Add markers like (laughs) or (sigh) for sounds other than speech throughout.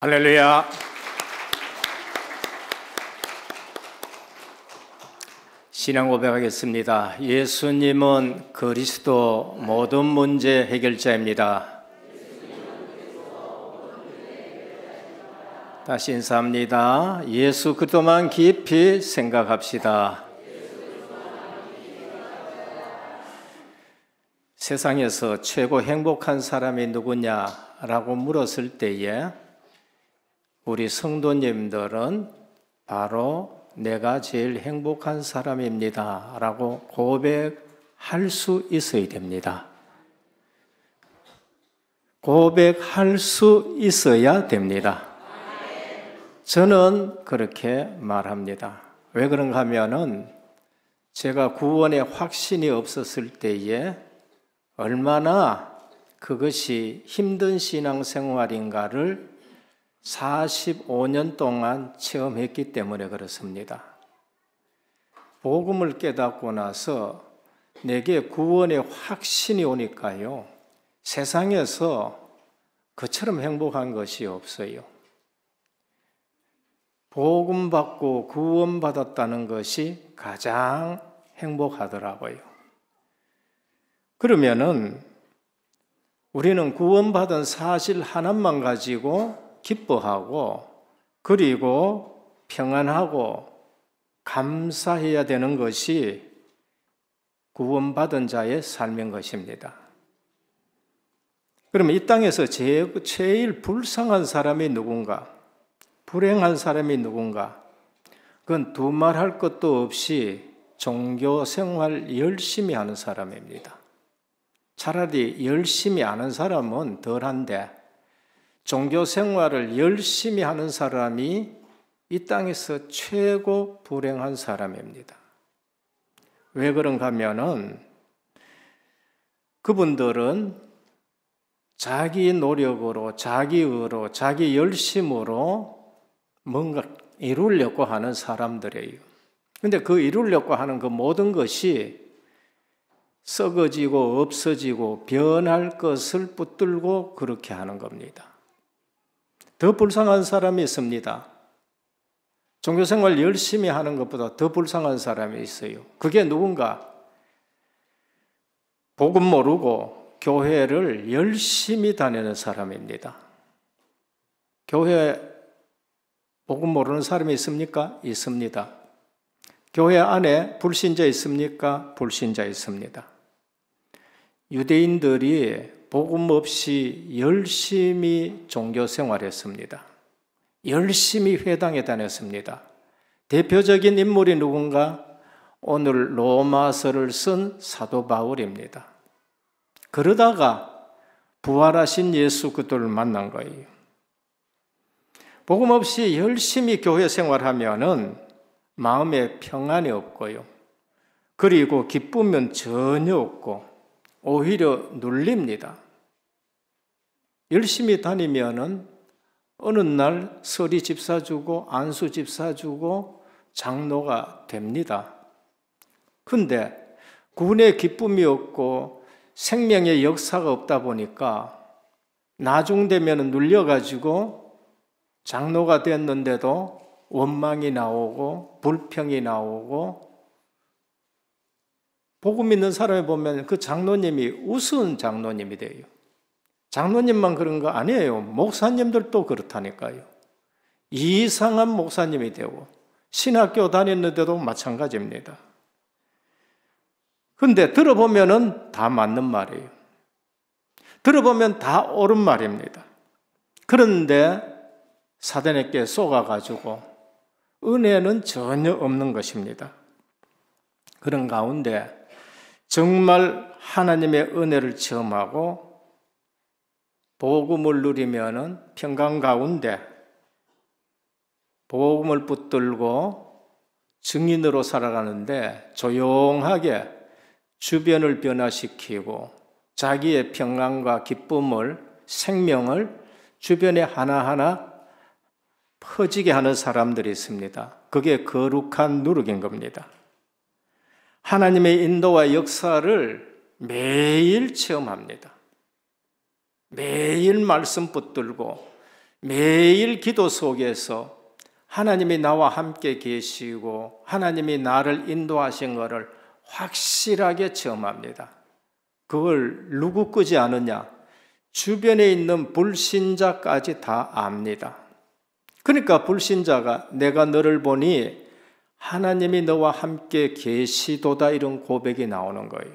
할렐루야. 신앙 고백하겠습니다. 예수님은 그리스도 모든 문제 해결자입니다. 다시 인사합니다. 예수 그리스도만 깊이 생각합시다. 세상에서 최고 행복한 사람이 누구냐라고 물었을 때에 우리 성도님들은 바로 내가 제일 행복한 사람입니다. 라고 고백할 수 있어야 됩니다. 고백할 수 있어야 됩니다. 저는 그렇게 말합니다. 왜 그런가 하면은 제가 구원에 확신이 없었을 때에 얼마나 그것이 힘든 신앙생활인가를 45년 동안 체험했기 때문에 그렇습니다. 복음을 깨닫고 나서 내게 구원의 확신이 오니까요. 세상에서 그처럼 행복한 것이 없어요. 복음 받고 구원 받았다는 것이 가장 행복하더라고요. 그러면은 우리는 구원받은 사실 하나만 가지고 기뻐하고 그리고 평안하고 감사해야 되는 것이 구원받은 자의 삶인 것입니다. 그러면 이 땅에서 제일 불쌍한 사람이 누군가? 불행한 사람이 누군가? 그건 두말할 것도 없이 종교 생활 열심히 하는 사람입니다. 차라리 열심히 하는 사람은 덜한데 종교 생활을 열심히 하는 사람이 이 땅에서 최고 불행한 사람입니다. 왜 그런가 하면은 그분들은 자기 노력으로, 자기 의로, 자기 열심으로 뭔가 이루려고 하는 사람들이에요. 근데 그 이루려고 하는 그 모든 것이 썩어지고 없어지고 변할 것을 붙들고 그렇게 하는 겁니다. 더 불쌍한 사람이 있습니다. 종교생활 열심히 하는 것보다 더 불쌍한 사람이 있어요. 그게 누군가? 복음 모르고 교회를 열심히 다니는 사람입니다. 교회 복음 모르는 사람이 있습니까? 있습니다. 교회 안에 불신자 있습니까? 불신자 있습니다. 유대인들이 복음 없이 열심히 종교 생활했습니다. 열심히 회당에 다녔습니다. 대표적인 인물이 누군가? 오늘 로마서를 쓴 사도 바울입니다. 그러다가 부활하신 예수 그들을 만난 거예요. 복음 없이 열심히 교회 생활하면은 마음에 평안이 없고요. 그리고 기쁨은 전혀 없고 오히려 눌립니다. 열심히 다니면은 어느 날 서리 집사 주고 안수 집사 주고 장로가 됩니다. 근데 군의 기쁨이 없고 생명의 역사가 없다 보니까 나중 되면 눌려가지고 장로가 됐는데도 원망이 나오고 불평이 나오고 복음 믿는 사람을 보면 그 장로님이 우스운 장로님이 돼요. 장로님만 그런 거 아니에요. 목사님들도 그렇다니까요. 이상한 목사님이 되고 신학교 다녔는데도 마찬가지입니다. 근데 들어보면은 다 맞는 말이에요. 들어보면 다 옳은 말입니다. 그런데 사단에게 속아가지고 은혜는 전혀 없는 것입니다. 그런 가운데 정말 하나님의 은혜를 체험하고 복음을 누리면은 평강 가운데 복음을 붙들고 증인으로 살아가는데 조용하게 주변을 변화시키고 자기의 평강과 기쁨을 생명을 주변에 하나하나 퍼지게 하는 사람들이 있습니다. 그게 거룩한 누룩인 겁니다. 하나님의 인도와 역사를 매일 체험합니다. 매일 말씀 붙들고 매일 기도 속에서 하나님이 나와 함께 계시고 하나님이 나를 인도하신 것을 확실하게 체험합니다. 그걸 누구 끄지 않느냐? 주변에 있는 불신자까지 다 압니다. 그러니까 불신자가 내가 너를 보니 하나님이 너와 함께 계시도다 이런 고백이 나오는 거예요.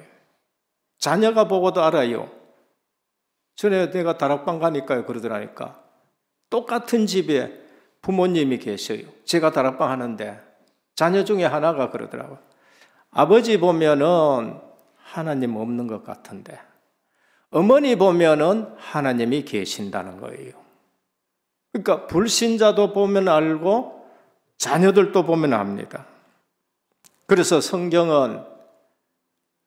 자녀가 보고도 알아요. 전에 내가 다락방 가니까요 그러더라니까. 똑같은 집에 부모님이 계셔요. 제가 다락방 하는데 자녀 중에 하나가 그러더라고요. 아버지 보면은 하나님 없는 것 같은데 어머니 보면은 하나님이 계신다는 거예요. 그러니까 불신자도 보면 알고 자녀들도 보면 압니다. 그래서 성경은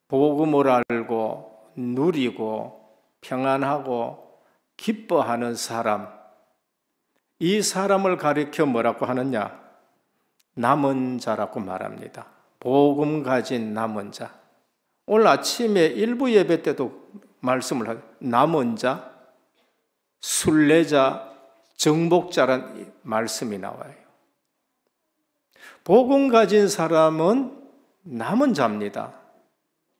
복음을 알고 누리고 평안하고 기뻐하는 사람, 이 사람을 가리켜 뭐라고 하느냐? 남은 자라고 말합니다. 복음 가진 남은 자. 오늘 아침에 일부 예배 때도 말씀을 하죠. 남은 자, 순례자, 정복자란 말씀이 나와요. 복음 가진 사람은 남은 자입니다.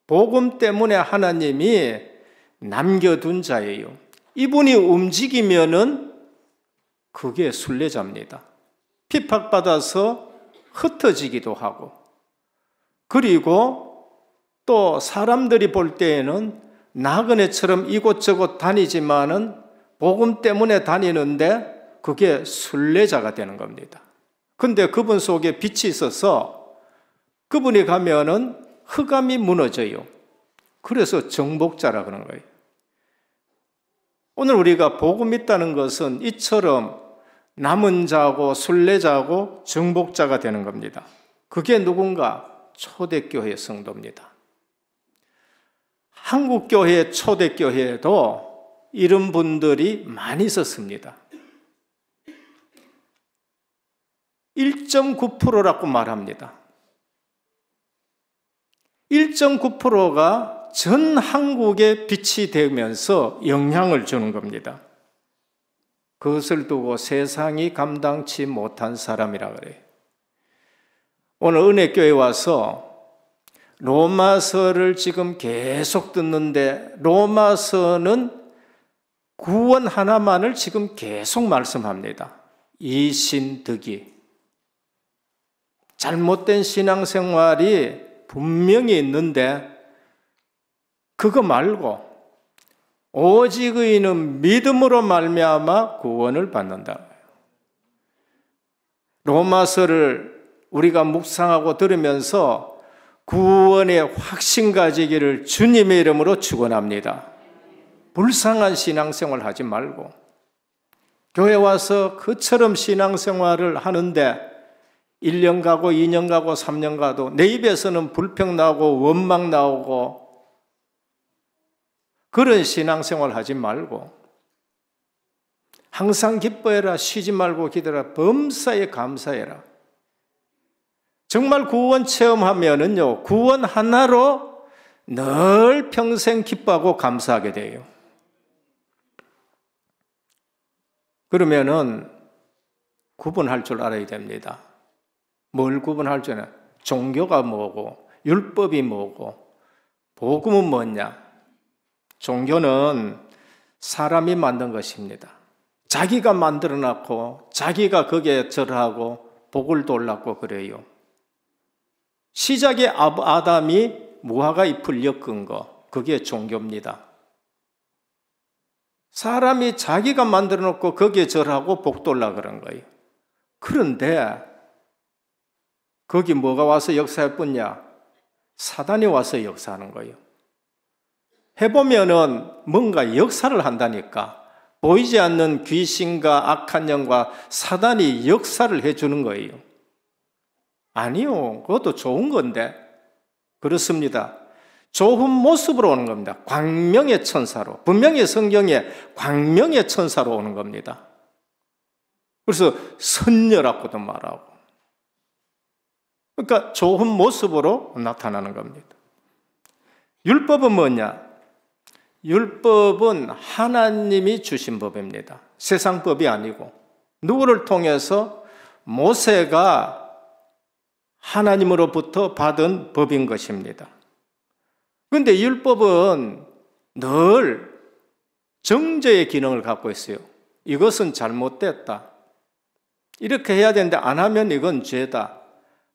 복음 때문에 하나님이 남겨둔 자예요. 이분이 움직이면은 그게 순례자입니다. 핍박받아서 흩어지기도 하고, 그리고 또 사람들이 볼 때에는 나그네처럼 이곳저곳 다니지만은 복음 때문에 다니는데 그게 순례자가 되는 겁니다. 근데 그분 속에 빛이 있어서 그분이 가면은 흑암이 무너져요. 그래서 정복자라 그런 거예요. 오늘 우리가 복음 있다는 것은 이처럼 남은 자고 순례자고 정복자가 되는 겁니다. 그게 누군가 초대교회 성도입니다. 한국교회 초대교회에도 이런 분들이 많이 있었습니다. 1.9%라고 말합니다. 1.9%가 전 한국에 빛이 되면서 영향을 주는 겁니다. 그것을 두고 세상이 감당치 못한 사람이라 그래요. 오늘 은혜교회 와서 로마서를 지금 계속 듣는데 로마서는 구원 하나만을 지금 계속 말씀합니다. 이신득이 잘못된 신앙생활이 분명히 있는데 그거 말고 오직 의인은 믿음으로 말미암아 구원을 받는다. 로마서를 우리가 묵상하고 들으면서 구원의 확신 가지기를 주님의 이름으로 축원합니다. 불쌍한 신앙생활 하지 말고 교회 와서 그처럼 신앙생활을 하는데 1년 가고 2년 가고 3년 가도 내 입에서는 불평 나오고 원망 나오고 그런 신앙생활 하지 말고 항상 기뻐해라 쉬지 말고 기도라 범사에 감사해라. 정말 구원 체험하면은요. 구원 하나로 늘 평생 기뻐하고 감사하게 돼요. 그러면은 구분할 줄 알아야 됩니다. 뭘 구분할 줄 아냐? 종교가 뭐고 율법이 뭐고 복음은 뭐냐? 종교는 사람이 만든 것입니다. 자기가 만들어 놨고 자기가 거기에 절하고 복을 돌랐고 그래요. 시작에 아, 아담이 무화과 잎을 엮은 거 그게 종교입니다. 사람이 자기가 만들어 놓고 거기에 절하고 복 돌라 그런 거예요. 그런데 거기 뭐가 와서 역사할 뿐냐? 사단이 와서 역사하는 거예요. 해보면은 뭔가 역사를 한다니까. 보이지 않는 귀신과 악한 영과 사단이 역사를 해주는 거예요. 아니요. 그것도 좋은 건데. 그렇습니다. 좋은 모습으로 오는 겁니다. 광명의 천사로. 분명히 성경에 광명의 천사로 오는 겁니다. 그래서 선녀라고도 말하고, 그러니까 좋은 모습으로 나타나는 겁니다. 율법은 뭐냐? 율법은 하나님이 주신 법입니다. 세상 법이 아니고 누구를 통해서 모세가 하나님으로부터 받은 법인 것입니다. 그런데 율법은 늘 정죄의 기능을 갖고 있어요. 이것은 잘못됐다. 이렇게 해야 되는데 안 하면 이건 죄다.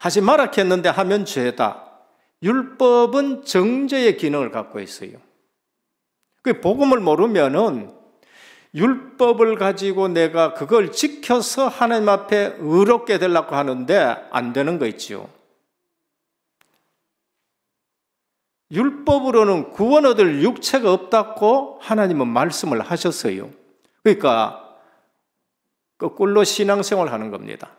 하지 말았겠는데 하면 죄다. 율법은 정죄의 기능을 갖고 있어요. 그 복음을 모르면은 율법을 가지고 내가 그걸 지켜서 하나님 앞에 의롭게 되려고 하는데 안 되는 거있지 율법으로는 구원 얻을 육체가 없다고 하나님은 말씀을 하셨어요. 그러니까 거꾸로 신앙생활 하는 겁니다.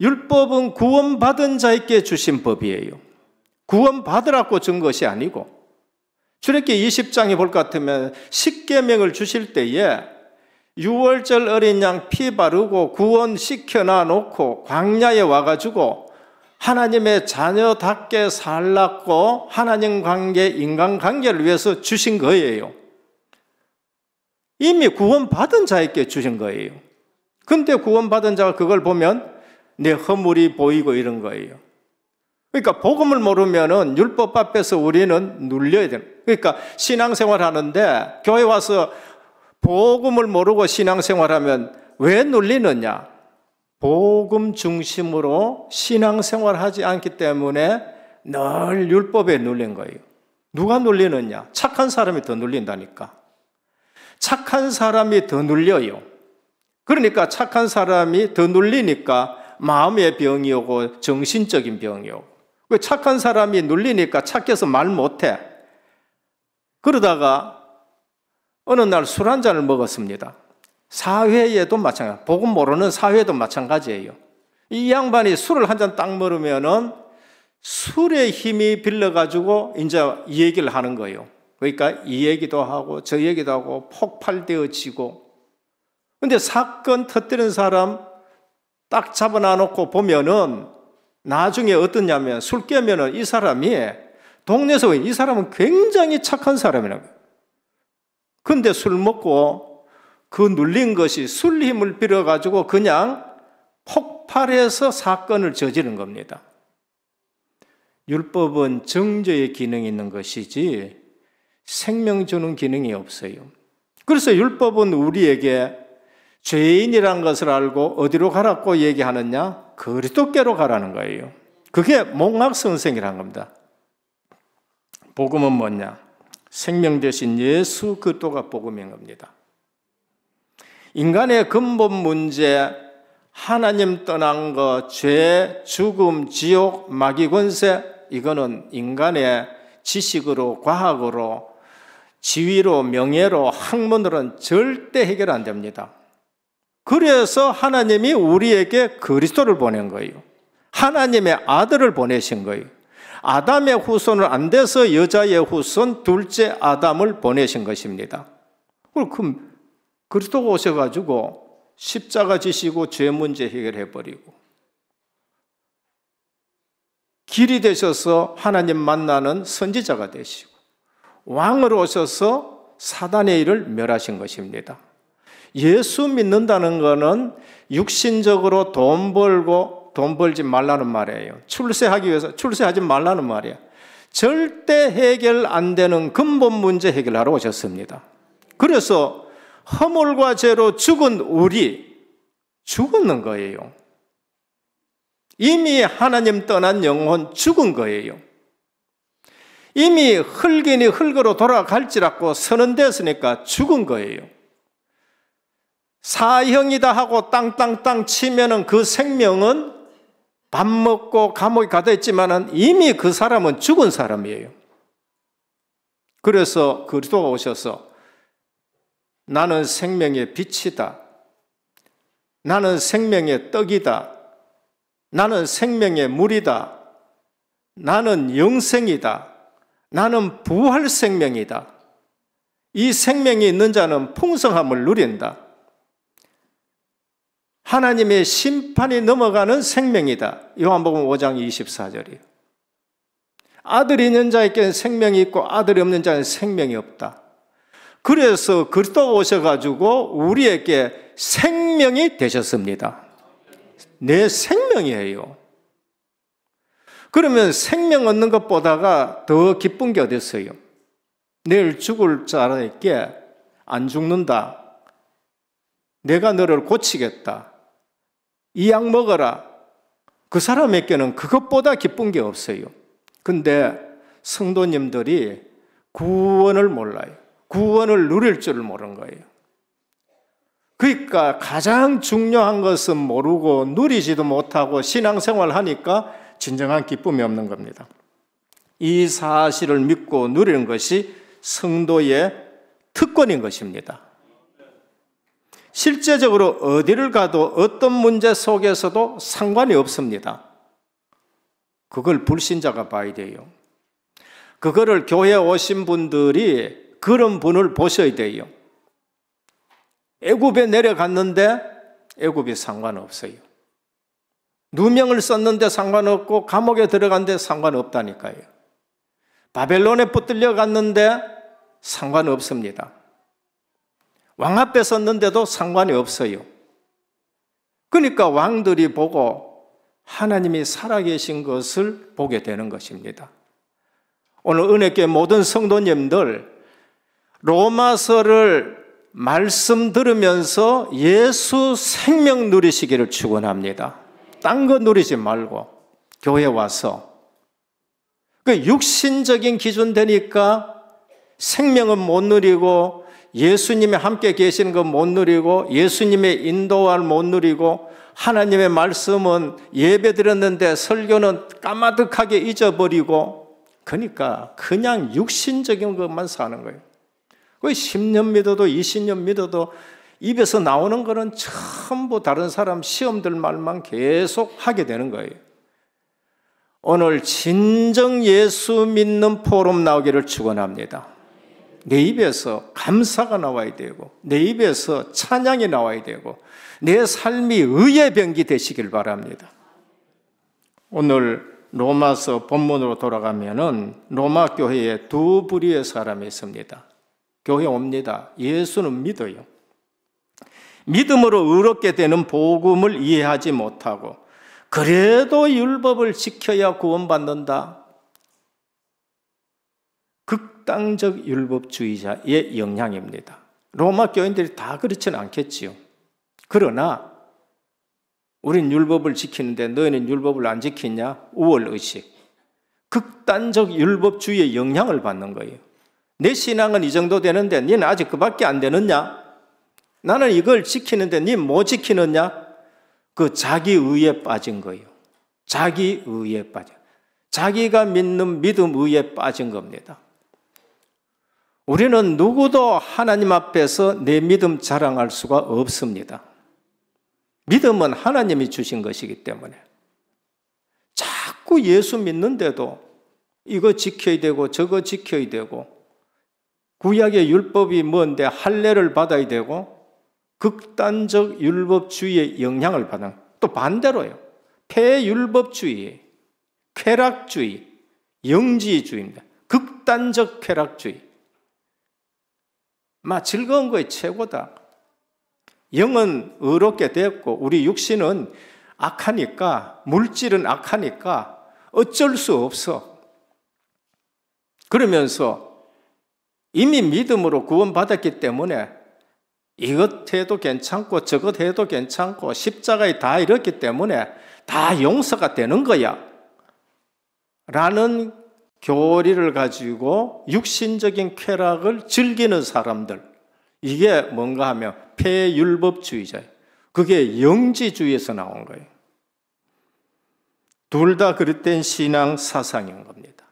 율법은 구원받은 자에게 주신 법이에요. 구원받으라고 준 것이 아니고 출애기 20장에 볼 것 같으면 십계명을 주실 때에 유월절 어린 양 피 바르고 구원시켜 놔놓고 광야에 와가지고 하나님의 자녀답게 살랐고 하나님 관계, 인간 관계를 위해서 주신 거예요. 이미 구원받은 자에게 주신 거예요. 근데 구원받은 자가 그걸 보면 내 허물이 보이고 이런 거예요. 그러니까 복음을 모르면은 율법 앞에서 우리는 눌려야 돼 그러니까 신앙생활 하는데 교회 와서 복음을 모르고 신앙생활하면 왜 눌리느냐? 복음 중심으로 신앙생활하지 않기 때문에 늘 율법에 눌린 거예요. 누가 눌리느냐? 착한 사람이 더 눌린다니까. 착한 사람이 더 눌려요. 그러니까 착한 사람이 더 눌리니까 마음의 병이 오고 정신적인 병이 오고. 착한 사람이 눌리니까 착해서 말 못해. 그러다가 어느 날 술 한 잔을 먹었습니다. 사회에도 마찬가지. 복음 모르는 사회도 마찬가지예요. 이 양반이 술을 한 잔 딱 먹으면은 술의 힘이 빌려가지고 이제 이 얘기를 하는 거예요. 그러니까 이 얘기도 하고 저 얘기도 하고 폭발되어지고. 근데 사건 터뜨린 사람 딱 잡아놔 놓고 보면은 나중에 어떻냐면술 깨면은 이 사람이 동네에서 이 사람은 굉장히 착한 사람이라고. 근데 술 먹고 그 눌린 것이 술 힘을 빌어가지고 그냥 폭발해서 사건을 저지른 겁니다. 율법은 정죄의 기능이 있는 것이지 생명 주는 기능이 없어요. 그래서 율법은 우리에게 죄인이란 것을 알고 어디로 가라고 얘기하느냐? 그리스도께로 가라는 거예요. 그게 몽학 선생이라 겁니다. 복음은 뭐냐? 생명 대신 예수 그리스도가 복음인 겁니다. 인간의 근본 문제 하나님 떠난 것, 죄, 죽음, 지옥, 마귀 권세 이거는 인간의 지식으로 과학으로 지위로 명예로 학문으로는 절대 해결 안 됩니다. 그래서 하나님이 우리에게 그리스도를 보낸 거예요. 하나님의 아들을 보내신 거예요. 아담의 후손은 안 돼서 여자의 후손 둘째 아담을 보내신 것입니다. 그럼 그 그리스도가 오셔가지고 십자가 지시고 죄 문제 해결해버리고 길이 되셔서 하나님 만나는 선지자가 되시고 왕으로 오셔서 사단의 일을 멸하신 것입니다. 예수 믿는다는 거는 육신적으로 돈 벌고 돈 벌지 말라는 말이에요. 출세하기 위해서 출세하지 말라는 말이야. 절대 해결 안 되는 근본 문제 해결하러 오셨습니다. 그래서 허물과 죄로 죽은 우리 죽었는 거예요. 이미 하나님 떠난 영혼 죽은 거예요. 이미 흙이니 흙으로 돌아갈지라고 선언됐으니까 죽은 거예요. 사형이다 하고 땅땅땅 치면은 그 생명은 밥 먹고 감옥에 가다 했지만은 이미 그 사람은 죽은 사람이에요. 그래서 그리스도가 오셔서 나는 생명의 빛이다. 나는 생명의 떡이다. 나는 생명의 물이다. 나는 영생이다. 나는 부활 생명이다. 이 생명이 있는 자는 풍성함을 누린다. 하나님의 심판이 넘어가는 생명이다. 요한복음 5장 24절이에요. 아들이 있는 자에게는 생명이 있고 아들이 없는 자는 생명이 없다. 그래서 그리스도 오셔가지고 우리에게 생명이 되셨습니다. 내 생명이에요. 그러면 생명 얻는 것보다가 더 기쁜 게 어딨어요? 내일 죽을 자에게 안 죽는다. 내가 너를 고치겠다. 이약 먹어라. 그 사람에게는 그것보다 기쁜 게 없어요. 근데 성도님들이 구원을 몰라요. 구원을 누릴 줄을 모르는 거예요. 그러니까 가장 중요한 것은 모르고 누리지도 못하고 신앙생활 하니까 진정한 기쁨이 없는 겁니다. 이 사실을 믿고 누리는 것이 성도의 특권인 것입니다. 실제적으로 어디를 가도 어떤 문제 속에서도 상관이 없습니다. 그걸 불신자가 봐야 돼요. 그거를 교회 오신 분들이 그런 분을 보셔야 돼요. 애굽에 내려갔는데 애굽이 상관없어요. 누명을 썼는데 상관없고 감옥에 들어간데 상관없다니까요. 바벨론에 붙들려 갔는데 상관없습니다. 왕 앞에 섰는데도 상관이 없어요. 그러니까 왕들이 보고 하나님이 살아계신 것을 보게 되는 것입니다. 오늘 은혜께 모든 성도님들 로마서를 말씀 들으면서 예수 생명 누리시기를 축원합니다. 딴 거 누리지 말고 교회 와서 그 육신적인 기준 되니까 생명은 못 누리고 예수님이 함께 계시는 건못 그 누리고 예수님의 인도와를 못 누리고 하나님의 말씀은 예배 드렸는데 설교는 까마득하게 잊어버리고 그러니까 그냥 육신적인 것만 사는 거예요. 그 10년 믿어도 20년 믿어도 입에서 나오는 거는 전부 다른 사람 시험들 말만 계속 하게 되는 거예요. 오늘 진정 예수 믿는 포럼 나오기를 축원합니다. 내 입에서 감사가 나와야 되고 내 입에서 찬양이 나와야 되고 내 삶이 의의 병기 되시길 바랍니다. 오늘 로마서 본문으로 돌아가면은 로마 교회에 두 부류의 사람이 있습니다. 교회 옵니다. 예수는 믿어요. 믿음으로 의롭게 되는 복음을 이해하지 못하고 그래도 율법을 지켜야 구원받는다. 극단적 율법주의자의 영향입니다. 로마 교인들이 다그렇지 않겠지요. 그러나 우린 율법을 지키는데 너희는 율법을 안 지키냐? 우월 의식. 극단적 율법주의의 영향을 받는 거예요. 내 신앙은 이 정도 되는데 니는 아직 그밖에 안 되느냐? 나는 이걸 지키는데 니는 못 뭐 지키느냐? 그 자기 의에 빠진 거예요. 자기 의에 빠져. 자기가 믿는 믿음 의에 빠진 겁니다. 우리는 누구도 하나님 앞에서 내 믿음 자랑할 수가 없습니다. 믿음은 하나님이 주신 것이기 때문에. 자꾸 예수 믿는데도 이거 지켜야 되고 저거 지켜야 되고 구약의 율법이 뭔데 할례를 받아야 되고 극단적 율법주의의 영향을 받은 또 반대로요. 폐율법주의, 쾌락주의, 영지주의입니다. 극단적 쾌락주의. 마 즐거운 것이 최고다. 영은 의롭게 되었고 우리 육신은 악하니까 물질은 악하니까 어쩔 수 없어. 그러면서 이미 믿음으로 구원받았기 때문에 이것 해도 괜찮고 저것 해도 괜찮고 십자가에 다 이렇기 때문에 다 용서가 되는 거야. 라는 교리를 가지고 육신적인 쾌락을 즐기는 사람들. 이게 뭔가 하면 폐율법주의자예요. 그게 영지주의에서 나온 거예요. 둘 다 그릇된 신앙 사상인 겁니다.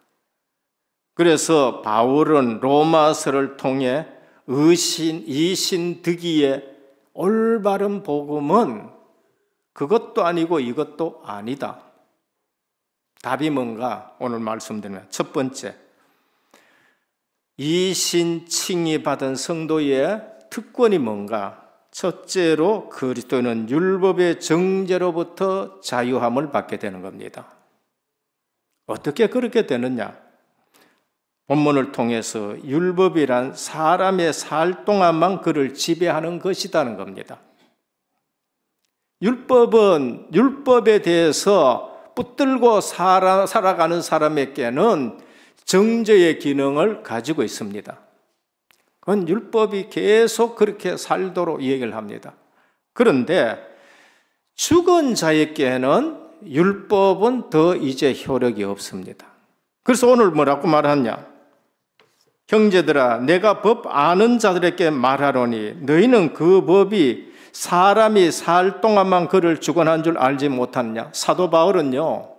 그래서 바울은 로마서를 통해 의신, 이신, 득이의 올바른 복음은 그것도 아니고 이것도 아니다. 답이 뭔가 오늘 말씀드리면 첫 번째 이신 칭이 받은 성도의 특권이 뭔가 첫째로 그리스도는 율법의 정죄로부터 자유함을 받게 되는 겁니다. 어떻게 그렇게 되느냐? 본문을 통해서 율법이란 사람의 살 동안만 그를 지배하는 것이라는 겁니다. 율법은 율법에 대해서 붙들고 살아, 살아가는 사람에게는 정죄의 기능을 가지고 있습니다. 그건 율법이 계속 그렇게 살도록 얘기를 합니다. 그런데 죽은 자에게는 율법은 더 이제 효력이 없습니다. 그래서 오늘 뭐라고 말하냐? 형제들아, 내가 법 아는 자들에게 말하노니 너희는 그 법이 사람이 살 동안만 그를 주관한 줄 알지 못하느냐. 사도 바울은요,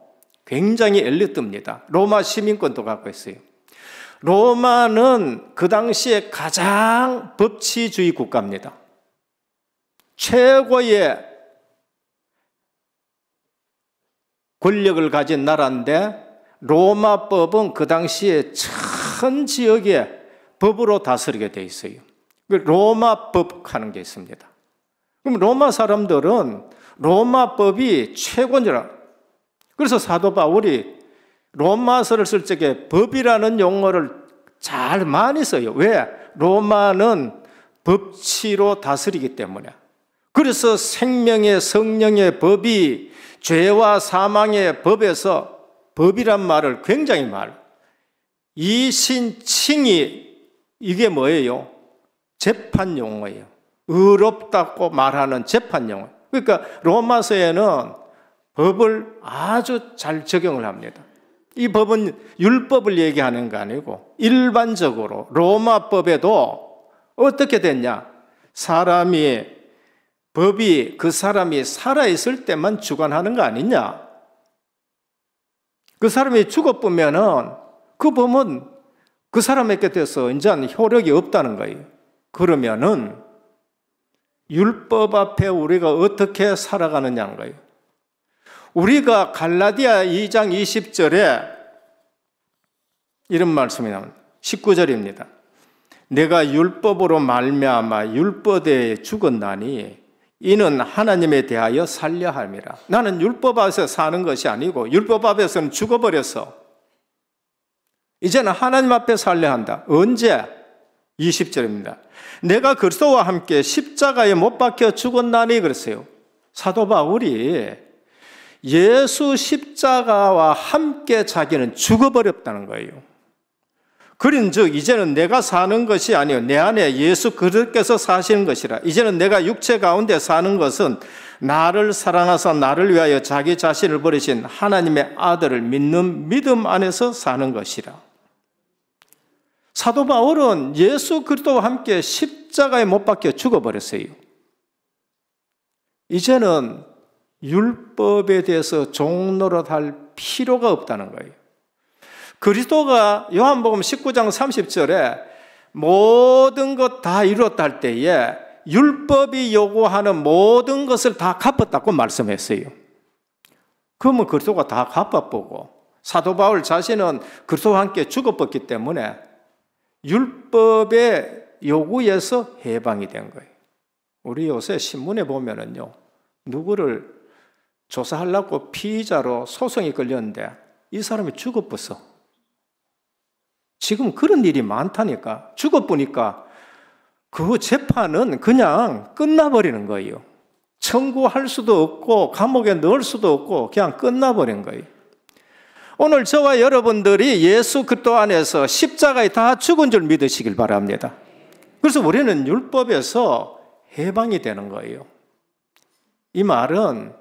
굉장히 엘리트입니다. 로마 시민권도 갖고 있어요. 로마는 그 당시에 가장 법치주의 국가입니다. 최고의 권력을 가진 나라인데 로마법은 그 당시에 천 지역에 법으로 다스리게 돼 있어요. 그 로마법 하는 게 있습니다. 그럼 로마 사람들은 로마법이 최고니라. 그래서 사도 바울이 로마서를 쓸 적에 법이라는 용어를 잘 많이 써요. 왜? 로마는 법치로 다스리기 때문에. 그래서 생명의 성령의 법이 죄와 사망의 법에서 법이란 말을 굉장히 말. 이신칭이 이게 뭐예요? 재판 용어예요. 의롭다고 말하는 재판영혼. 그러니까 로마서에는 법을 아주 잘 적용을 합니다. 이 법은 율법을 얘기하는 거 아니고 일반적으로 로마법에도 어떻게 됐냐? 사람이 법이 그 사람이 살아 있을 때만 주관하는 거 아니냐? 그 사람이 죽어보면은 그 법은 그 사람에게 돼서 이제는 효력이 없다는 거예요. 그러면은 율법 앞에 우리가 어떻게 살아가느냐는 거예요. 우리가 갈라디아 2장 20절에 이런 말씀이 나옵니다. 19절입니다. 내가 율법으로 말미암아 율법에 죽었나니 이는 하나님에 대하여 살려 함이라. 나는 율법 앞에서 사는 것이 아니고 율법 앞에서는 죽어버렸어. 이제는 하나님 앞에 살려 한다. 언제? 20절입니다. 내가 그리스도와 함께 십자가에 못 박혀 죽었나니 그랬어요. 사도 바울이 예수 십자가와 함께 자기는 죽어버렸다는 거예요. 그린즉 이제는 내가 사는 것이 아니요 내 안에 예수 그리스도께서 사시는 것이라 이제는 내가 육체 가운데 사는 것은 나를 사랑하사 나를 위하여 자기 자신을 버리신 하나님의 아들을 믿는 믿음 안에서 사는 것이라 사도 바울은 예수 그리스도와 함께 십자가에 못 박혀 죽어버렸어요. 이제는 율법에 대해서 종노릇할 필요가 없다는 거예요. 그리스도가 요한복음 19장 30절에 모든 것 다 이루었다 할 때에 율법이 요구하는 모든 것을 다 갚았다고 말씀했어요. 그러면 그리스도가 다 갚아보고 사도 바울 자신은 그리스도와 함께 죽어버렸기 때문에 율법의 요구에서 해방이 된 거예요. 우리 요새 신문에 보면은요, 누구를 조사하려고 피의자로 소송이 걸렸는데 이 사람이 죽어버어 지금 그런 일이 많다니까. 죽어보니까 그 재판은 그냥 끝나버리는 거예요. 청구할 수도 없고 감옥에 넣을 수도 없고 그냥 끝나버린 거예요. 오늘 저와 여러분들이 예수 그리스도 안에서 십자가에 다 죽은 줄 믿으시길 바랍니다. 그래서 우리는 율법에서 해방이 되는 거예요. 이 말은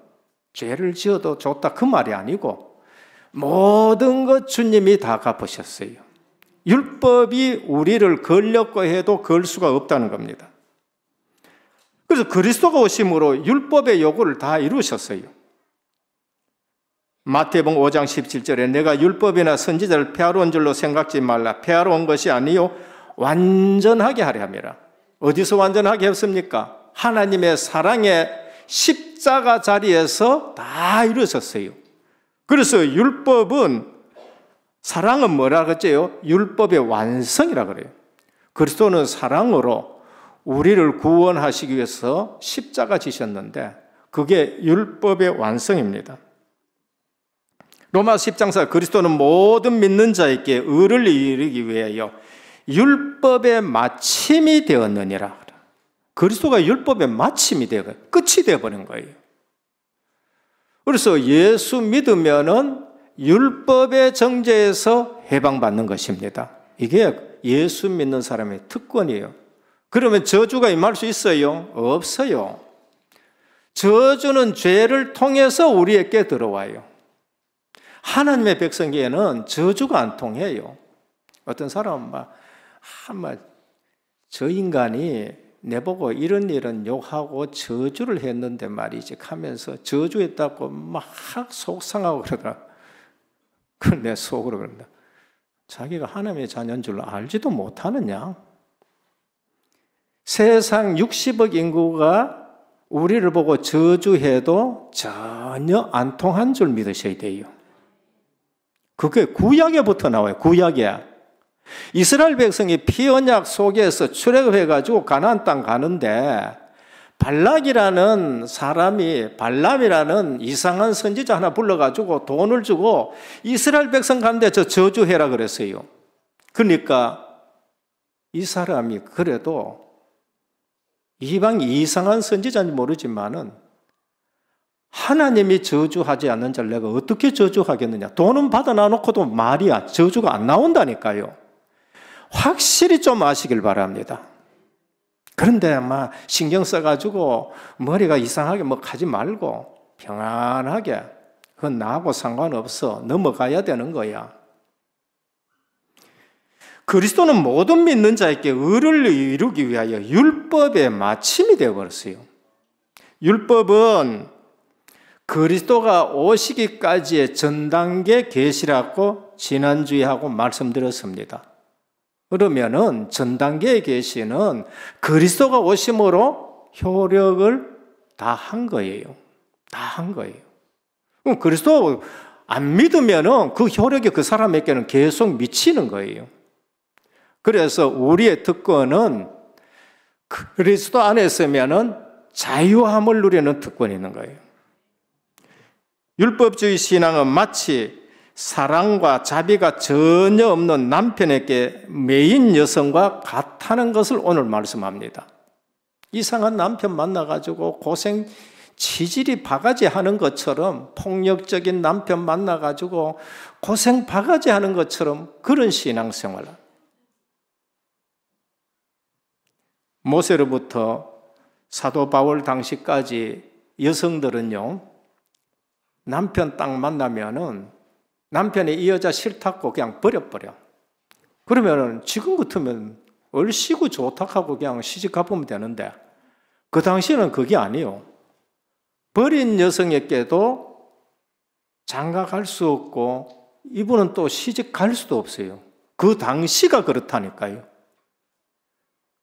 죄를 지어도 좋다 그 말이 아니고 모든 것 주님이 다 갚으셨어요. 율법이 우리를 걸렸고 해도 걸 수가 없다는 겁니다. 그래서 그리스도가 오심으로 율법의 요구를 다 이루셨어요. 마태복 5장 17절에 내가 율법이나 선지자를 폐하러 온 줄로 생각지 말라. 폐하러 온 것이 아니요 완전하게 하려 합니다. 어디서 완전하게 했습니까? 하나님의 사랑의 십자가 자리에서 다 이루어졌어요. 그래서 율법은 사랑은 뭐라 그랬죠 율법의 완성이라 그래요. 그리스도는 사랑으로 우리를 구원하시기 위해서 십자가 지셨는데 그게 율법의 완성입니다. 로마 10장 4 그리스도는 모든 믿는 자에게 의를 이루기 위하여 율법의 마침이 되었느니라. 그리스도가 율법의 마침이 되어 끝이 되어 버린 거예요. 그래서 예수 믿으면은 율법의 정제에서 해방받는 것입니다. 이게 예수 믿는 사람의 특권이에요. 그러면 저주가 임할 수 있어요? 없어요. 저주는 죄를 통해서 우리에게 들어와요. 하나님의 백성기에는 저주가 안 통해요. 어떤 사람은 막, 아마 저 인간이 내보고 이런 일은 욕하고 저주를 했는데 말이지 하면서 저주했다고 막 속상하고 그러더 그걸 내 속으로 그런다. 자기가 하나님의 자녀인 줄 알지도 못하느냐? 세상 60억 인구가 우리를 보고 저주해도 전혀 안 통한 줄 믿으셔야 돼요. 그게 구약에부터 나와요. 구약에. 이스라엘 백성이 피언약 속에서 출애굽해가지고 가나안 땅 가는데 발락이라는 사람이 발람이라는 이상한 선지자 하나 불러가지고 돈을 주고 이스라엘 백성 간데 저 저주해라 그랬어요. 그러니까 이 사람이 그래도 이방 이상한 선지자인지 모르지만은 하나님이 저주하지 않는 자를 내가 어떻게 저주하겠느냐. 돈은 받아놔놓고도 말이야. 저주가 안 나온다니까요. 확실히 좀 아시길 바랍니다. 그런데 막 신경 써가지고 머리가 이상하게 뭐 가지 말고 평안하게 그건 나하고 상관없어. 넘어가야 되는 거야. 그리스도는 모든 믿는 자에게 의를 이루기 위하여 율법의 마침이 되어버렸어요. 율법은 그리스도가 오시기까지의 전 단계 계시라고 지난주에 하고 말씀드렸습니다. 그러면은 전 단계의 계시는 그리스도가 오심으로 효력을 다 한 거예요. 다 한 거예요. 그럼 그리스도 안 믿으면은 그 효력이 그 사람에게는 계속 미치는 거예요. 그래서 우리의 특권은 그리스도 안에 있으면은 자유함을 누리는 특권이 있는 거예요. 율법주의 신앙은 마치 사랑과 자비가 전혀 없는 남편에게 매인 여성과 같다는 것을 오늘 말씀합니다. 이상한 남편 만나가지고 고생 치질이 바가지 하는 것처럼 폭력적인 남편 만나가지고 고생 바가지 하는 것처럼 그런 신앙생활. 모세로부터 사도 바울 당시까지 여성들은요, 남편 딱 만나면은 남편이 이 여자 싫다고 그냥 버려버려. 그러면은 지금 같으면 얼씨구 좋다 하고 그냥 시집 가보면 되는데 그 당시에는 그게 아니요. 버린 여성에게도 장가 갈 수 없고 이분은 또 시집 갈 수도 없어요. 그 당시가 그렇다니까요.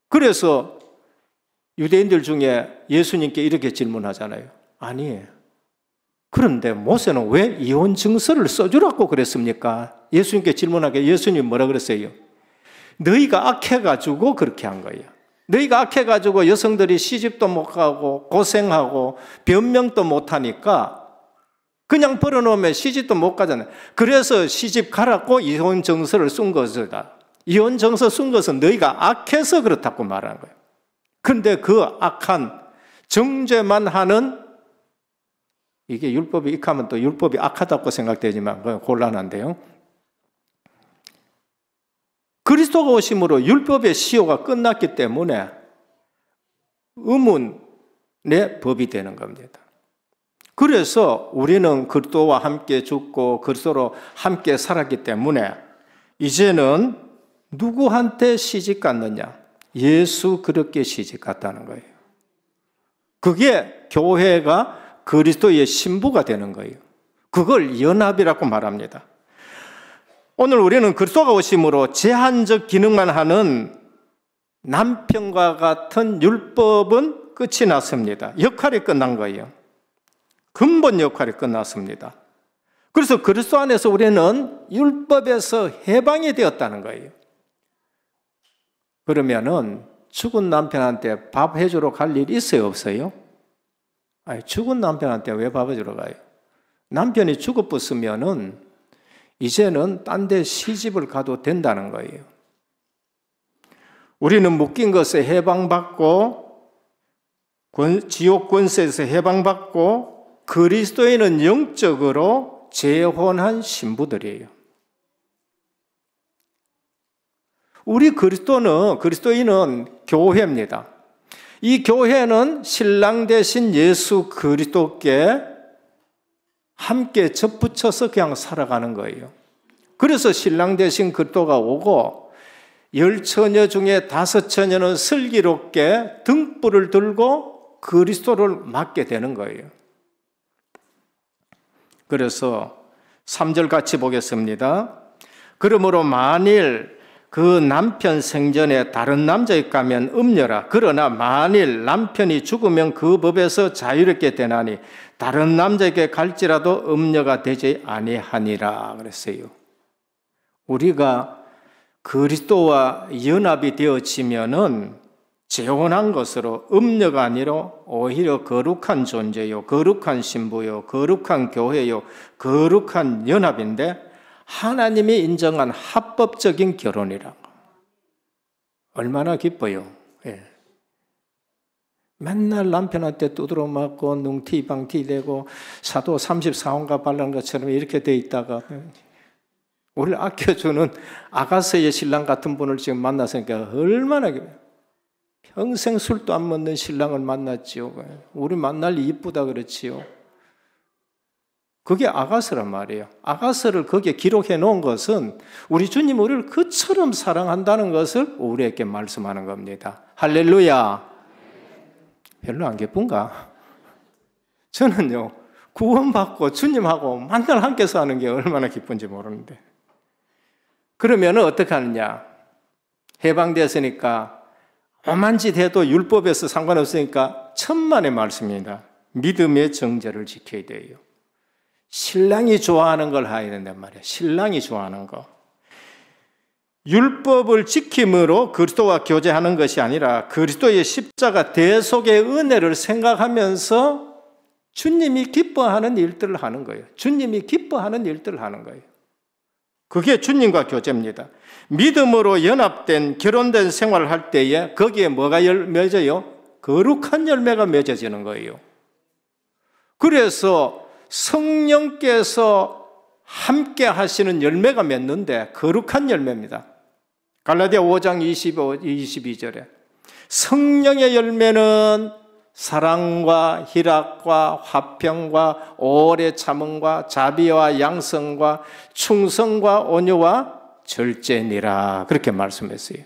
그래서 유대인들 중에 예수님께 이렇게 질문하잖아요. 아니, 에요 그런데 모세는 왜 이혼 증서를 써주라고 그랬습니까? 예수님께 질문하게 예수님 뭐라 그랬어요? 너희가 악해가지고 그렇게 한 거예요. 너희가 악해가지고 여성들이 시집도 못 가고 고생하고 변명도 못 하니까 그냥 벌어놓으면 시집도 못 가잖아요. 그래서 시집 가라고 이혼 정서를 쓴 것이다. 이혼 정서 쓴 것은 너희가 악해서 그렇다고 말하 거예요. 그데그 악한 정죄만 하는 이게 율법이 익하면 또 율법이 악하다고 생각되지만 그건 곤란한데요. 그리스도가 오심으로 율법의 시효가 끝났기 때문에 의문의 법이 되는 겁니다. 그래서 우리는 그리스도와 함께 죽고 그리스도로 함께 살았기 때문에 이제는 누구한테 시집 갔느냐? 예수 그렇게 시집 갔다는 거예요. 그게 교회가 그리스도의 신부가 되는 거예요. 그걸 연합이라고 말합니다. 오늘 우리는 그리스도가 오심으로 제한적 기능만 하는 남편과 같은 율법은 끝이 났습니다. 역할이 끝난 거예요. 근본 역할이 끝났습니다. 그래서 그리스도 안에서 우리는 율법에서 해방이 되었다는 거예요. 그러면은 죽은 남편한테 밥 해주러 갈일 있어요, 없어요? 아니, 죽은 남편한테 왜 밥을 주러 가요? 남편이 죽어버으면은 이제는 딴 데 시집을 가도 된다는 거예요. 우리는 묶인 것에 해방받고 지옥 권세에서 해방받고 그리스도인은 영적으로 재혼한 신부들이에요. 우리 그리스도는 그리스도인은 교회입니다. 이 교회는 신랑 대신 예수 그리스도께 함께 접붙여서 그냥 살아가는 거예요. 그래서 신랑 대신 그리스도가 오고 열 처녀 중에 다섯 처녀는 슬기롭게 등불을 들고 그리스도를 맞게 되는 거예요. 그래서 3절 같이 보겠습니다. 그러므로 만일 그 남편 생전에 다른 남자에 가면 음녀라. 그러나 만일 남편이 죽으면 그 법에서 자유롭게 되나니 다른 남자에게 갈지라도 음녀가 되지 아니하니라 그랬어요. 우리가 그리스도와 연합이 되어지면은 재혼한 것으로 음녀가 아니라 오히려 거룩한 존재요, 거룩한 신부요, 거룩한 교회요, 거룩한 연합인데 하나님이 인정한 합법적인 결혼이라고. 얼마나 기뻐요. 예. 맨날 남편한테 두드러 맞고 눈티 방티 되고 사도 34원가 발란 것처럼 이렇게 돼 있다가 우리를 아껴주는 아가서의 신랑 같은 분을 지금 만났으니까 얼마나 평생 술도 안 먹는 신랑을 만났지요. 우리 만날 이쁘다 그렇지요. 그게 아가서란 말이에요. 아가서를 거기에 기록해 놓은 것은 우리 주님 우리를 그처럼 사랑한다는 것을 우리에게 말씀하는 겁니다. 할렐루야. 별로 안 기쁜가? 저는요, 구원받고 주님하고 만날 함께 사는 게 얼마나 기쁜지 모르는데. 그러면 어떻게 하느냐? 해방되었으니까 오만짓 해도 율법에서 상관없으니까 천만의 말씀입니다. 믿음의 정제를 지켜야 돼요. 신랑이 좋아하는 걸 해야 된단 말이에요. 신랑이 좋아하는 거. 율법을 지킴으로 그리스도와 교제하는 것이 아니라 그리스도의 십자가 대속의 은혜를 생각하면서 주님이 기뻐하는 일들을 하는 거예요. 주님이 기뻐하는 일들을 하는 거예요. 그게 주님과 교제입니다. 믿음으로 연합된 결혼된 생활을 할 때에 거기에 뭐가 열, 맺어요? 거룩한 열매가 맺어지는 거예요. 그래서 성령께서 함께 하시는 열매가 맺는데 거룩한 열매입니다. 갈라디아 5장 25, 22절에 성령의 열매는 사랑과 희락과 화평과 오래 참음과 자비와 양성과 충성과 온유와 절제니라 그렇게 말씀했어요.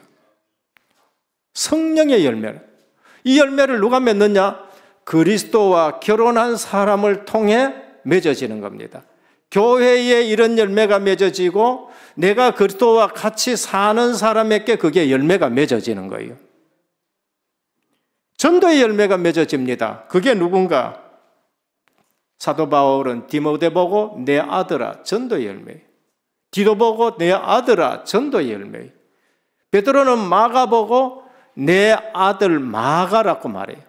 성령의 열매를 이 열매를 누가 맺느냐? 그리스도와 결혼한 사람을 통해 맺어지는 겁니다. 교회에 이런 열매가 맺어지고 내가 그리스도와 같이 사는 사람에게 그게 열매가 맺어지는 거예요. 전도의 열매가 맺어집니다. 그게 누군가? 사도 바울은 디모데 보고 내 아들아 전도의 열매. 디도 보고 내 아들아 전도의 열매. 베드로는 마가 보고 내 아들 마가라고 말해요.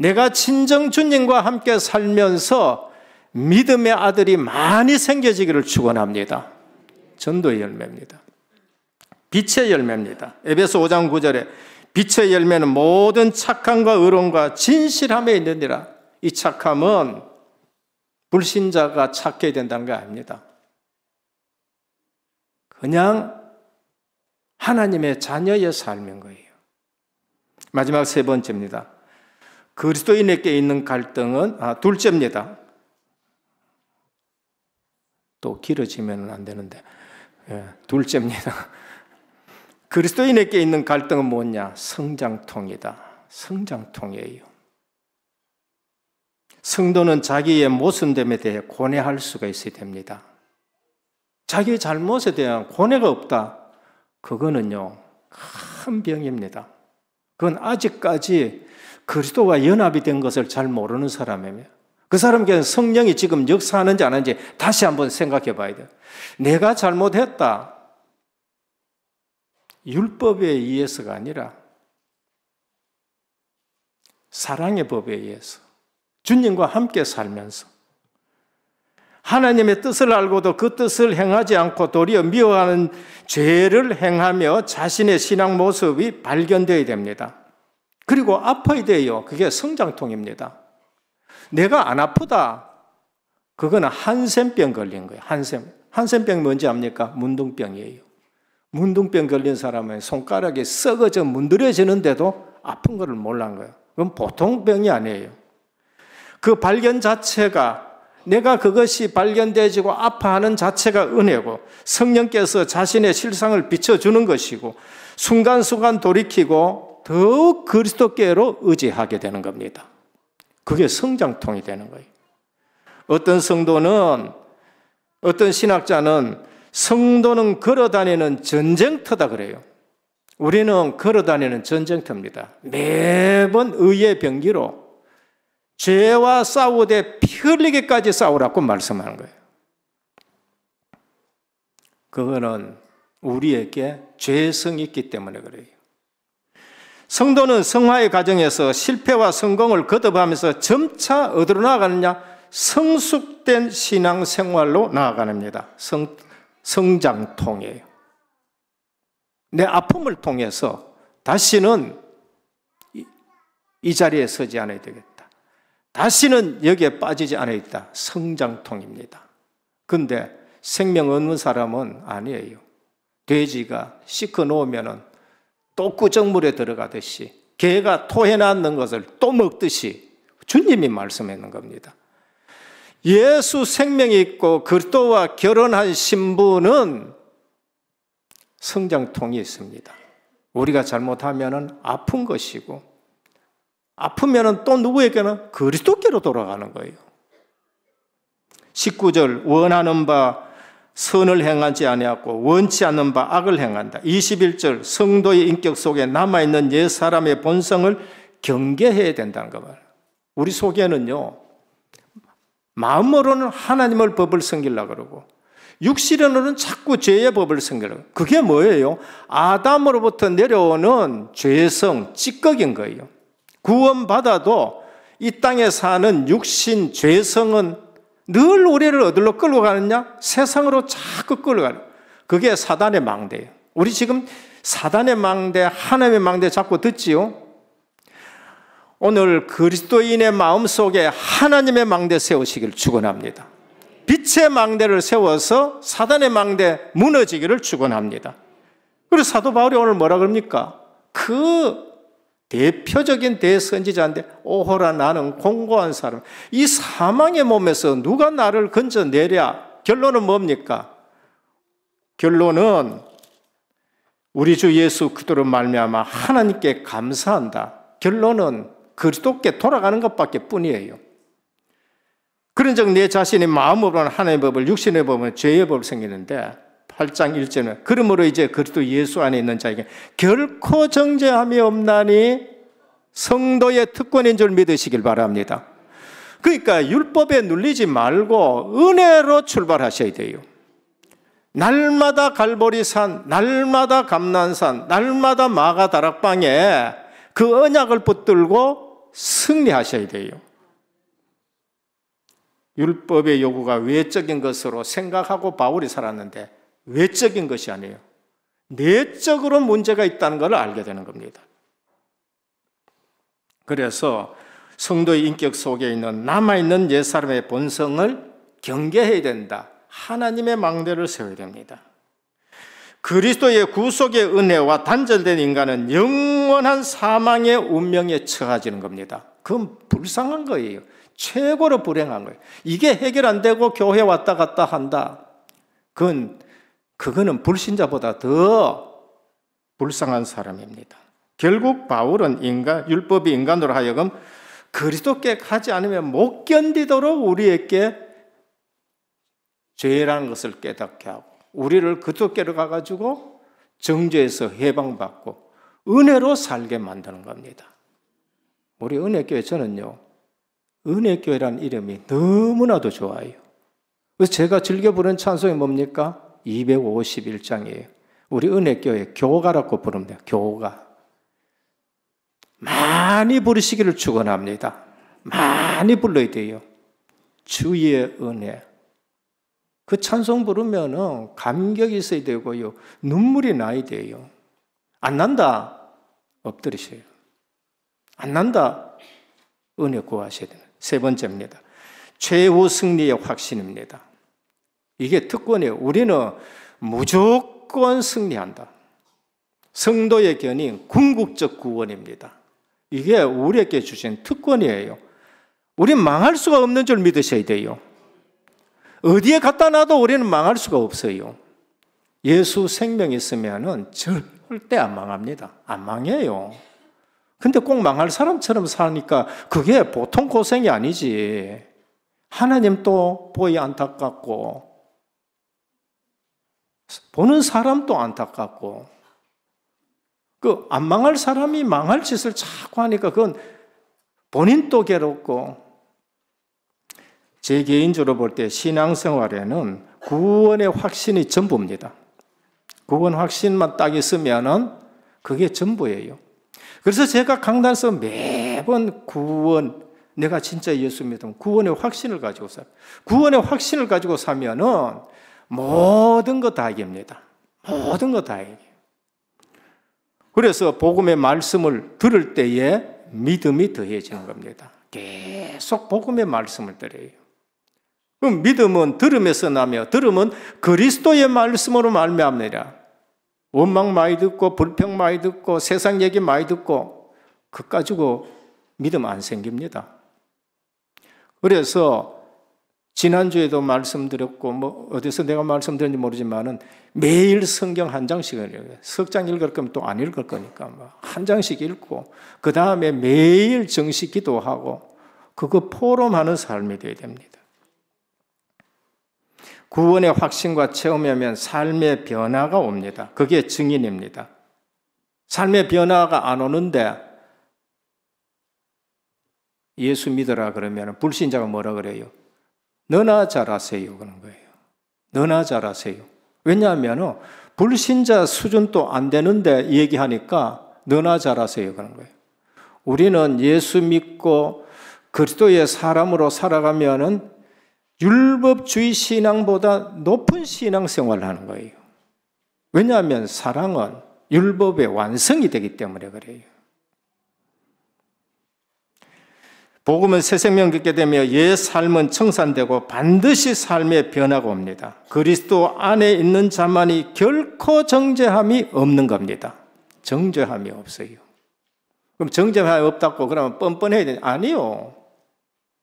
내가 친정 주님과 함께 살면서 믿음의 아들이 많이 생겨지기를 축원합니다. 전도의 열매입니다. 빛의 열매입니다. 에베소 5장 9절에 빛의 열매는 모든 착함과 의론과 진실함에 있느니라. 이 착함은 불신자가 착해 된다는 거 아닙니다. 그냥 하나님의 자녀의 삶인 거예요. 마지막 세 번째입니다. 그리스도인에게 있는 갈등은 아, 둘째입니다. 또 길어지면 안 되는데 예, 둘째입니다. (laughs) 그리스도인에게 있는 갈등은 뭐냐? 성장통이다. 성장통이에요. 성도는 자기의 모순됨에 대해 고뇌할 수가 있어야 됩니다. 자기의 잘못에 대한 고뇌가 없다. 그거는요, 큰 병입니다. 그건 아직까지 그리스도와 연합이 된 것을 잘 모르는 사람이며 그 사람에게는 성령이 지금 역사하는지 아닌지 다시 한번 생각해 봐야 돼요. 내가 잘못했다. 율법에 의해서가 아니라 사랑의 법에 의해서 주님과 함께 살면서 하나님의 뜻을 알고도 그 뜻을 행하지 않고 도리어 미워하는 죄를 행하며 자신의 신앙 모습이 발견되어야 됩니다. 그리고 아파야 돼요. 그게 성장통입니다. 내가 안 아프다. 그거는 한센병 걸린 거예요. 한센. 한센병 뭔지 압니까? 문둥병이에요. 문둥병 걸린 사람은 손가락이 썩어져 문드려지는데도 아픈 거를 몰란 거예요. 그건 보통 병이 아니에요. 그 발견 자체가 내가 그것이 발견되지고 아파하는 자체가 은혜고 성령께서 자신의 실상을 비춰주는 것이고 순간순간 돌이키고 더욱 그리스도께로 의지하게 되는 겁니다. 그게 성장통이 되는 거예요. 어떤 성도는 어떤 신학자는 성도는 걸어다니는 전쟁터다 그래요. 우리는 걸어다니는 전쟁터입니다. 매번 의의 병기로 죄와 싸우되 피 흘리기까지 싸우라고 말씀하는 거예요. 그거는 우리에게 죄성이 있기 때문에 그래요. 성도는 성화의 과정에서 실패와 성공을 거듭하면서 점차 어디로 나아가느냐? 성숙된 신앙 생활로 나아가냅니다. 성, 성장 통해요. 내 아픔을 통해서 다시는 이, 이 자리에 서지 않아야 되겠다. 다시는 여기에 빠지지 않아야겠다. 성장통입니다. 근데 생명 없는 사람은 아니에요. 돼지가 씻어 놓으면은 또 꾸정물에 들어가듯이 개가 토해 낳는 것을 또 먹듯이 주님이 말씀했는 겁니다. 예수 생명이 있고 그리스도와 결혼한 신부는 성장통이 있습니다. 우리가 잘못하면 아픈 것이고 아프면또 누구에게는 그리스도께로 돌아가는 거예요. 19절 원하는 바 선을 행하지 아니하고 원치 않는 바 악을 행한다. 21절 성도의 인격 속에 남아 있는 옛 사람의 본성을 경계해야 된다는 겁니다. 우리 속에는요. 마음으로는 하나님을 법을 섬기려 그러고 육신으로는 자꾸 죄의 법을 섬기려고. 그게 뭐예요? 아담으로부터 내려오는 죄성 찌꺼기인 거예요. 구원받아도 이 땅에 사는 육신 죄성은 늘 우리를 어디로 끌고 가느냐? 세상으로 자꾸 끌어가는. 그게 사단의 망대예요. 우리 지금 사단의 망대, 하나님의 망대 자꾸 듣지요? 오늘 그리스도인의 마음 속에 하나님의 망대 세우시기를 축원합니다. 빛의 망대를 세워서 사단의 망대 무너지기를 축원합니다. 그리고 사도 바울이 오늘 뭐라 그럽니까? 그 대표적인 대선지자인데 오호라 나는 공고한 사람. 이 사망의 몸에서 누가 나를 건져내랴? 결론은 뭡니까? 결론은 우리 주 예수 그도로 말미암아 하나님께 감사한다. 결론은 그리스도께 돌아가는 것밖에 뿐이에요. 그런즉 내자신이 마음으로는 하나님의 법을 육신의 법을 죄의 법을 생기는데 8장 1절에 그러므로 이제 그리스도 예수 안에 있는 자에게 결코 정죄함이 없나니 성도의 특권인 줄 믿으시길 바랍니다. 그러니까 율법에 눌리지 말고 은혜로 출발하셔야 돼요. 날마다 갈보리산, 날마다 감난산, 날마다 마가 다락방에 그 언약을 붙들고 승리하셔야 돼요. 율법의 요구가 외적인 것으로 생각하고 바울이 살았는데 외적인 것이 아니에요. 내적으로 문제가 있다는 것을 알게 되는 겁니다. 그래서 성도의 인격 속에 있는 남아있는 옛사람의 본성을 경계해야 된다. 하나님의 망대를 세워야 됩니다. 그리스도의 구속의 은혜와 단절된 인간은 영원한 사망의 운명에 처해지는 겁니다. 그건 불쌍한 거예요. 최고로 불행한 거예요. 이게 해결 안 되고 교회 왔다 갔다 한다. 그건 그거는 불신자보다 더 불쌍한 사람입니다. 결국 바울은 인간 율법이 인간으로 하여금 그리스도께 가지 않으면 못 견디도록 우리에게 죄라는 것을 깨닫게 하고 우리를 그리스도께로 가가지고 정죄에서 해방받고 은혜로 살게 만드는 겁니다. 우리 은혜교회 저는요 은혜교회란 이름이 너무나도 좋아요. 그래서 제가 즐겨 부르는 찬송이 뭡니까? 251장이에요. 우리 은혜교회 교가라고 부릅니다. 교가. 많이 부르시기를 축원합니다. 많이 불러야 돼요. 주의 은혜. 그 찬송 부르면은 감격이 있어야 되고요. 눈물이 나야 돼요. 안 난다. 엎드리세요. 안 난다. 은혜 구하셔야 됩니다. 세 번째입니다. 최후 승리의 확신입니다. 이게 특권이에요. 우리는 무조건 승리한다. 성도의 견인 궁극적 구원입니다. 이게 우리에게 주신 특권이에요. 우린 망할 수가 없는 줄 믿으셔야 돼요. 어디에 갖다 놔도 우리는 망할 수가 없어요. 예수 생명 있으면 절대 안 망합니다. 안 망해요. 근데 꼭 망할 사람처럼 사니까 그게 보통 고생이 아니지. 하나님도 보이 안타깝고 보는 사람도 안타깝고 그 안 망할 사람이 망할 짓을 자꾸 하니까 그건 본인도 괴롭고 제 개인적으로 볼 때 신앙생활에는 구원의 확신이 전부입니다. 구원 확신만 딱 있으면은 그게 전부예요. 그래서 제가 강단에서 매번 구원, 내가 진짜 예수 믿으면 구원의 확신을 가지고 삽니다. 구원의 확신을 가지고 사면은 모든 것 다 얘기합니다. 모든 것 다 얘기해요. 그래서 복음의 말씀을 들을 때에 믿음이 더해지는 겁니다. 계속 복음의 말씀을 들어요. 그럼 믿음은 들음에서 나며 들음은 그리스도의 말씀으로 말미암느라 원망 많이 듣고 불평 많이 듣고 세상 얘기 많이 듣고 그 가지고 믿음 안 생깁니다. 그래서 지난주에도 말씀드렸고 뭐 어디서 내가 말씀드렸는지 모르지만은 매일 성경 한 장씩 읽어요. 석장 읽을 거면 또 안 읽을 거니까 막한 뭐 장씩 읽고 그 다음에 매일 정식 기도하고 그거 포럼하는 삶이 되어야 됩니다. 구원의 확신과 체험하면 삶의 변화가 옵니다. 그게 증인입니다. 삶의 변화가 안 오는데 예수 믿어라 그러면 불신자가 뭐라 그래요? 너나 잘하세요. 그런 거예요. 너나 잘하세요. 왜냐하면 불신자 수준도 안 되는데 얘기하니까 너나 잘하세요. 그런 거예요. 우리는 예수 믿고 그리스도의 사람으로 살아가면은 율법주의 신앙보다 높은 신앙생활을 하는 거예요. 왜냐하면 사랑은 율법의 완성이 되기 때문에 그래요. 복음은 새 생명 듣게 되며 옛 삶은 청산되고 반드시 삶의 변화가 옵니다. 그리스도 안에 있는 자만이 결코 정죄함이 없는 겁니다. 정죄함이 없어요. 그럼 정죄함이 없다고 그러면 뻔뻔해야 되냐? 아니요.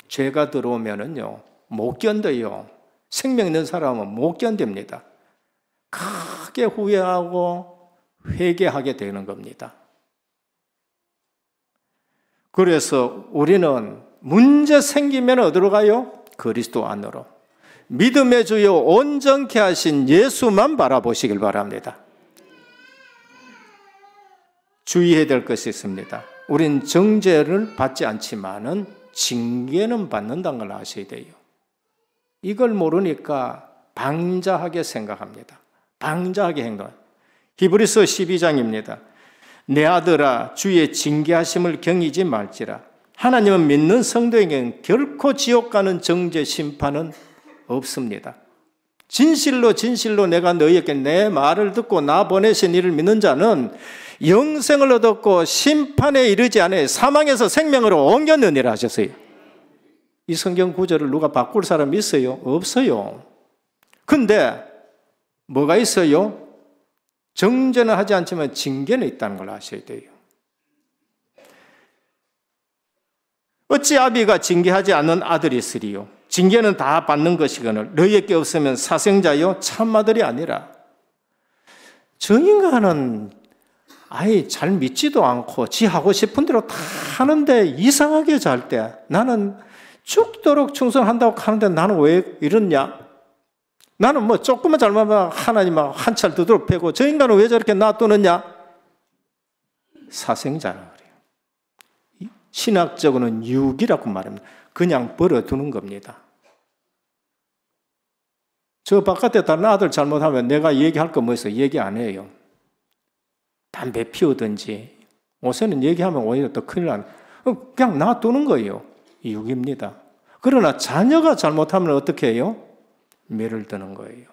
죄가 들어오면은요, 못 견뎌요. 생명 있는 사람은 못 견딥니다. 크게 후회하고 회개하게 되는 겁니다. 그래서 우리는 문제 생기면 어디로 가요? 그리스도 안으로. 믿음의 주요 온전케 하신 예수만 바라보시길 바랍니다. 주의해야 될 것이 있습니다. 우린 정죄를 받지 않지만은 징계는 받는다는 걸 아셔야 돼요. 이걸 모르니까 방자하게 생각합니다. 방자하게 행동. 히브리서 12장입니다. 내 아들아 주의 징계하심을 경이지 말지라. 하나님은 믿는 성도에게는 결코 지옥 가는 정죄 심판은 없습니다. 진실로 진실로 내가 너희에게 내 말을 듣고 나 보내신 이를 믿는 자는 영생을 얻었고 심판에 이르지 않아 사망에서 생명으로 옮겼느니라 하셨어요. 이 성경 구절을 누가 바꿀 사람 있어요? 없어요. 근데 뭐가 있어요? 정죄는 하지 않지만 징계는 있다는 걸 아셔야 돼요. 어찌 아비가 징계하지 않는 아들이 있으리요? 징계는 다 받는 것이거늘 너희에게 없으면 사생자요 참아들이 아니라 정인간은 아예 잘 믿지도 않고 지 하고 싶은 대로 다 하는데 이상하게 잘 때 나는 죽도록 충성한다고 하는데 나는 왜 이러냐? 나는 뭐 조금만 잘못하면 하나님 막한참 두드려 패고 저 인간은 왜 저렇게 놔두느냐? 사생자라 그래요. 신학적으로는 유기라고 말합니다. 그냥 버려두는 겁니다. 저 바깥에 다른 아들 잘못하면 내가 얘기할 거 뭐 있어? 얘기 안 해요. 담배 피우든지 옷에는 얘기하면 오히려 더 큰일 나는 어, 그냥 놔두는 거예요. 유기입니다. 그러나 자녀가 잘못하면 어떻게 해요? 매를 드는 거예요.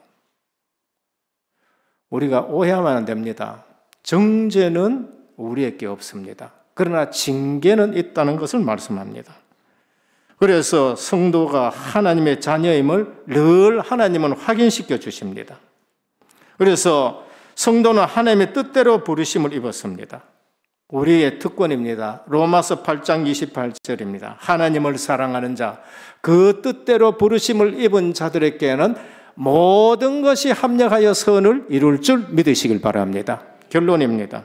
우리가 오해하면 안 됩니다. 정죄는 우리에게 없습니다. 그러나 징계는 있다는 것을 말씀합니다. 그래서 성도가 하나님의 자녀임을 늘 하나님은 확인시켜 주십니다. 그래서 성도는 하나님의 뜻대로 부르심을 입었습니다. 우리의 특권입니다. 로마서 8장 28절입니다. 하나님을 사랑하는 자, 그 뜻대로 부르심을 입은 자들에게는 모든 것이 합력하여 선을 이룰 줄 믿으시길 바랍니다. 결론입니다.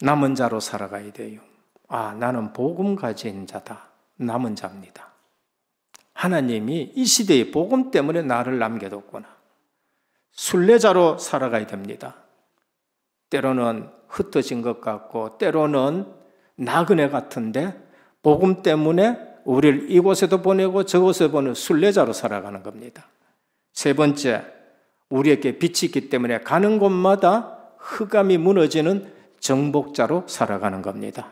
남은 자로 살아가야 돼요. 아, 나는 복음 가진 자다. 남은 자입니다. 하나님이 이 시대의 복음 때문에 나를 남겨뒀구나. 순례자로 살아가야 됩니다. 때로는 흩어진 것 같고 때로는 나그네 같은데 복음 때문에 우리를 이곳에도 보내고 저곳에 보내 순례자로 살아가는 겁니다. 세 번째, 우리에게 빛이 있기 때문에 가는 곳마다 흑암이 무너지는 정복자로 살아가는 겁니다.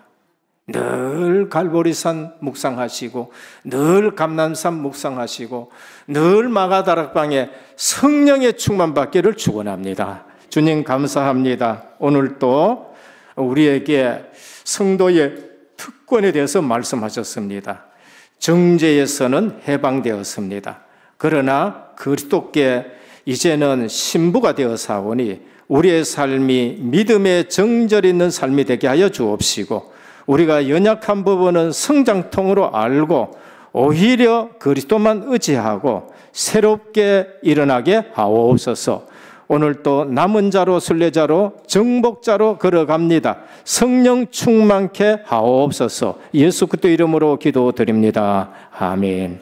늘 갈보리산 묵상하시고 늘 감남산 묵상하시고 늘 마가다락방에 성령의 충만받기를 축원합니다. 주님 감사합니다. 오늘도 우리에게 성도의 특권에 대해서 말씀하셨습니다. 정죄에서는 해방되었습니다. 그러나 그리스도께 이제는 신부가 되어 사오니 우리의 삶이 믿음의 정절 있는 삶이 되게 하여 주옵시고 우리가 연약한 부분은 성장통으로 알고 오히려 그리스도만 의지하고 새롭게 일어나게 하옵소서. 오늘 또 남은 자로 순례자로 정복자로 걸어갑니다. 성령 충만케 하옵소서. 예수 그리스도 이름으로 기도드립니다. 아멘.